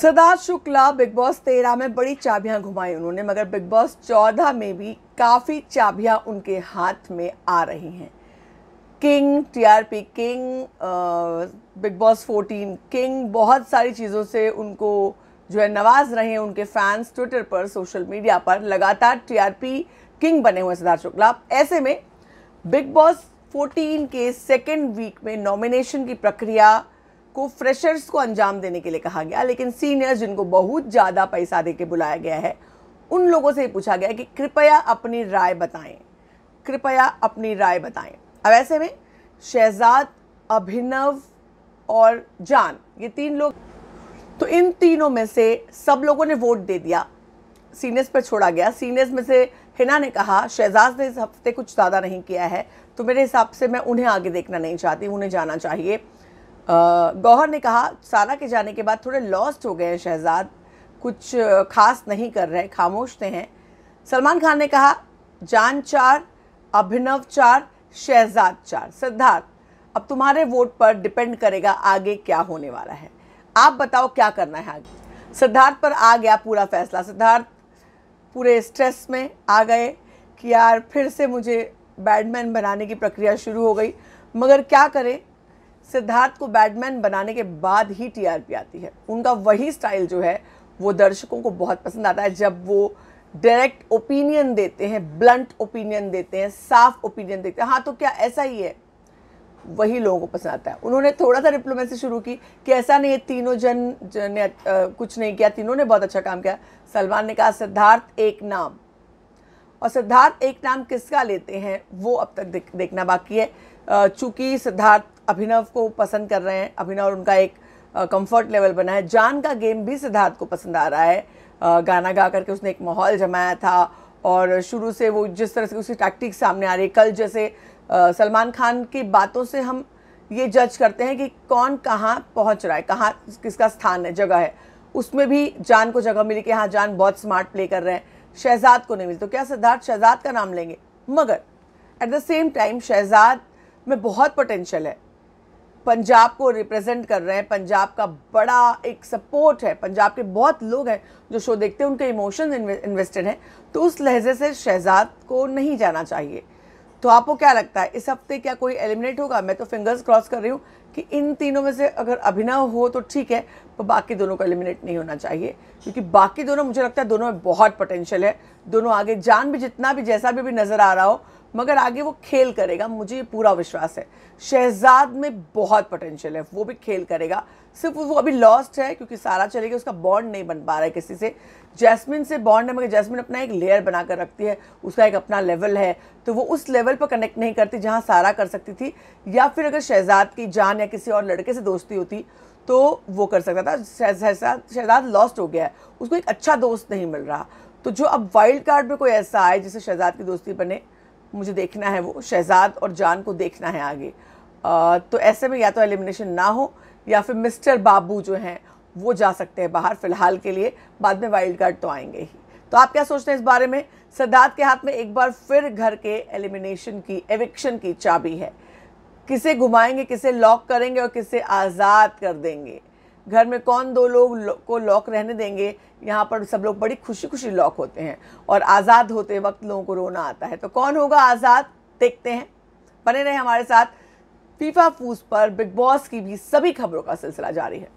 सरदार Shukla big boss तेरह में बड़ी चाबियां घुमाई उन्होंने मगर बिग बॉस चौदह में भी काफ़ी चाबियां उनके हाथ में आ रही हैं king TRP king Bigg Boss fourteen king बहुत सारी चीज़ों से उनको जो है नवाज रहे हैं उनके फैंस ट्विटर पर सोशल मीडिया पर लगातार टीआरपी किंग बने हुए सिद्धार्थ शुक्ला ऐसे में बिग बॉस 14 के सेकेंड वीक में नॉमिनेशन की प्रक्रिया को फ्रेशर्स को अंजाम देने के लिए कहा गया लेकिन सीनियर्स जिनको बहुत ज़्यादा पैसा दे के बुलाया गया है उन लोगों से पूछा गया कि कृपया अपनी राय बताएं कृपया अपनी राय बताएं अब ऐसे में शहजाद अभिनव और जान ये तीन लोग तो इन तीनों में से सब लोगों ने वोट दे दिया सीनियर्स पर छोड़ा गया सीनियर्स में से हिना ने कहा शहजाद ने इस हफ्ते कुछ ज़्यादा नहीं किया है तो मेरे हिसाब से मैं उन्हें आगे देखना नहीं चाहती उन्हें जाना चाहिए गौहर ने कहा सारा के जाने के बाद थोड़े लॉस्ट हो गए हैं शहजाद कुछ खास नहीं कर रहे खामोश थे तो हैं सलमान खान ने कहा जान चार अभिनव चार शहजाद चार सिद्धार्थ अब तुम्हारे वोट पर डिपेंड करेगा आगे क्या होने वाला है आप बताओ क्या करना है आगे सिद्धार्थ पर आ गया पूरा फैसला सिद्धार्थ पूरे स्ट्रेस में आ गए कि यार फिर से मुझे बैडमैन बनाने की प्रक्रिया शुरू हो गई मगर क्या करें सिद्धार्थ को बैटमैन बनाने के बाद ही टीआरपी आती है उनका वही स्टाइल जो है वो दर्शकों को बहुत पसंद आता है जब वो डायरेक्ट ओपिनियन देते हैं ब्लंट ओपिनियन देते हैं साफ ओपिनियन देते हैं हाँ तो क्या ऐसा ही है वही लोगों को पसंद आता है उन्होंने थोड़ा सा डिप्लोमेसी शुरू की कि ऐसा नहीं है तीनों जन, जन ने कुछ नहीं किया तीनों ने बहुत अच्छा काम किया सलमान ने कहा सिद्धार्थ एक नाम और सिद्धार्थ एक नाम किसका लेते हैं वो अब तक देखना बाकी है चूंकि सिद्धार्थ अभिनव को पसंद कर रहे हैं अभिनव उनका एक कंफर्ट लेवल बना है जान का गेम भी सिद्धार्थ को पसंद आ रहा है आ, गाना गा करके उसने एक माहौल जमाया था और शुरू से वो जिस तरह से उसकी टैक्टिक सामने आ रही कल जैसे सलमान खान की बातों से हम ये जज करते हैं कि कौन कहाँ पहुँच रहा है कहाँ किसका स्थान है जगह है उसमें भी जान को जगह मिली कि हाँ जान बहुत स्मार्ट प्ले कर रहे हैं शहजाद को नहीं मिली तो क्या सिद्धार्थ शहजाद का नाम लेंगे मगर at the same time Shehzad में बहुत पोटेंशल है पंजाब को रिप्रेजेंट कर रहे हैं पंजाब का बड़ा एक सपोर्ट है पंजाब के बहुत लोग हैं जो शो देखते हैं उनके इमोशन इन्वेस्टेड हैं तो उस लहजे से शहजाद को नहीं जाना चाहिए तो आपको क्या लगता है इस हफ्ते क्या कोई एलिमिनेट होगा मैं तो फिंगर्स क्रॉस कर रही हूँ कि इन तीनों में से अगर अभिनव हो तो ठीक है पर बाकी दोनों को एलिमिनेट नहीं होना चाहिए क्योंकि बाकी दोनों मुझे लगता है दोनों में बहुत पोटेंशियल है दोनों आगे जान भी जितना भी जैसा भी, भी नज़र आ रहा हो मगर आगे वो खेल करेगा मुझे पूरा विश्वास है शहजाद में बहुत पोटेंशियल है वो भी खेल करेगा सिर्फ वो अभी लॉस्ट है क्योंकि सारा चले गया उसका बॉन्ड नहीं बन पा रहा है किसी से जैस्मिन से बॉन्ड है मगर जैस्मिन अपना एक लेयर बना कर रखती है उसका एक अपना लेवल है तो वो उस लेवल पर कनेक्ट नहीं करती जहाँ सारा कर सकती थी या फिर अगर शहजाद की जान या किसी और लड़के से दोस्ती होती तो वो कर सकता था शहजाद शहजाद लॉस्ट हो गया है उसको एक अच्छा दोस्त नहीं मिल रहा तो जो अब वाइल्ड कार्ड में कोई ऐसा आए जिससे शहजाद की दोस्ती बने मुझे देखना है वो शहजाद और जान को देखना है आगे आ, तो ऐसे में या तो एलिमिनेशन ना हो या फिर मिस्टर बाबू जो हैं वो जा सकते हैं बाहर फिलहाल के लिए बाद में वाइल्ड कार्ड तो आएंगे ही तो आप क्या सोचते हैं इस बारे में सदात के हाथ में एक बार फिर घर के एलिमिनेशन की एविक्शन की चाबी है किसे घुमाएंगे किसे लॉक करेंगे और किसे आज़ाद कर देंगे घर में कौन दो लोग लो, को लॉक रहने देंगे यहाँ पर सब लोग बड़ी खुशी खुशी लॉक होते हैं और आज़ाद होते वक्त लोगों को रोना आता है तो कौन होगा आज़ाद देखते हैं बने रहे हमारे साथ फीफा फूस पर बिग बॉस की भी सभी खबरों का सिलसिला जारी है